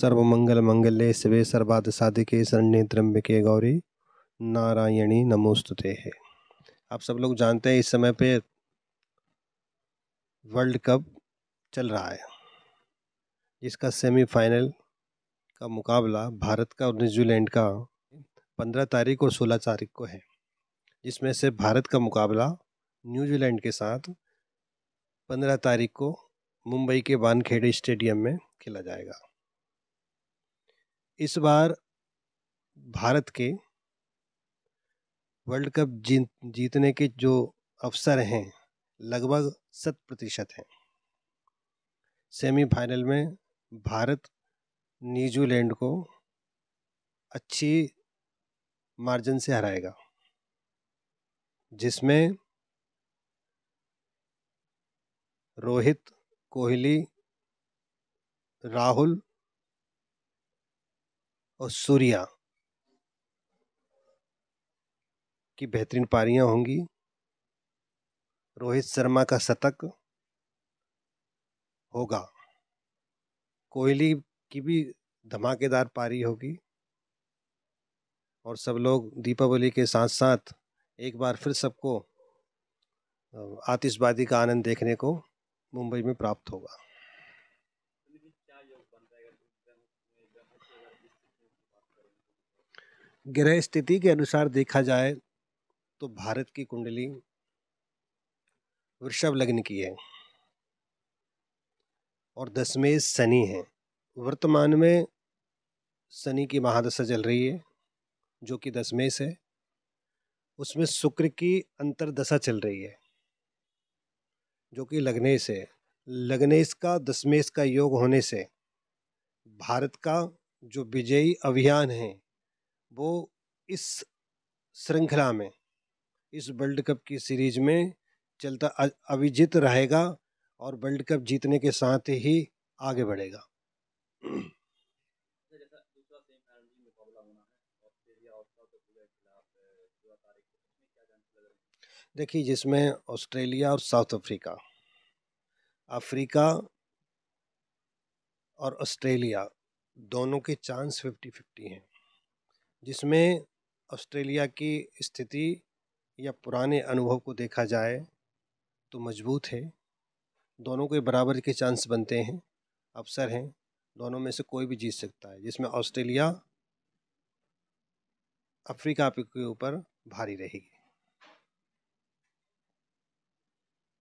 सर्वमंगल मंगल्ये शिवे सर्वाद साधिके शरण्य त्र्यंबिके गौरी नारायणी नमोस्तुते है आप सब लोग जानते हैं इस समय पे वर्ल्ड कप चल रहा है जिसका सेमीफाइनल का मुकाबला भारत का और न्यूजीलैंड का पंद्रह तारीख और सोलह तारीख को है जिसमें से भारत का मुकाबला न्यूजीलैंड के साथ पंद्रह तारीख को मुंबई के वानखेड़े स्टेडियम में खेला जाएगा इस बार भारत के वर्ल्ड कप जीत जीतने के जो अवसर हैं लगभग शत प्रतिशत हैं सेमीफाइनल में भारत न्यूजीलैंड को अच्छी मार्जिन से हराएगा जिसमें रोहित कोहली राहुल और सूर्या की बेहतरीन पारियां होंगी रोहित शर्मा का शतक होगा कोहली की भी धमाकेदार पारी होगी और सब लोग दीपावली के साथ साथ एक बार फिर सबको आतिशबाजी का आनंद देखने को मुंबई में प्राप्त होगा ग्रह स्थिति के अनुसार देखा जाए तो भारत की कुंडली वृषभ लग्न की है और दसवें शनि है वर्तमान में शनि की महादशा चल रही है जो कि दसवें है उसमें शुक्र की अंतरदशा चल रही है जो कि लग्नेश है लग्नेश का दसमेश का योग होने से भारत का जो विजयी अभियान है वो इस श्रृंखला में इस वर्ल्ड कप की सीरीज में चलता अभिजीत रहेगा और वर्ल्ड कप जीतने के साथ ही आगे बढ़ेगा देखिए जिसमें ऑस्ट्रेलिया और साउथ अफ्रीका अफ्रीका और ऑस्ट्रेलिया दोनों के चांस फिफ्टी फिफ्टी हैं जिसमें ऑस्ट्रेलिया की स्थिति या पुराने अनुभव को देखा जाए तो मजबूत है दोनों के बराबर के चांस बनते हैं अवसर हैं दोनों में से कोई भी जीत सकता है जिसमें ऑस्ट्रेलिया अफ्रीका के ऊपर भारी रहेगी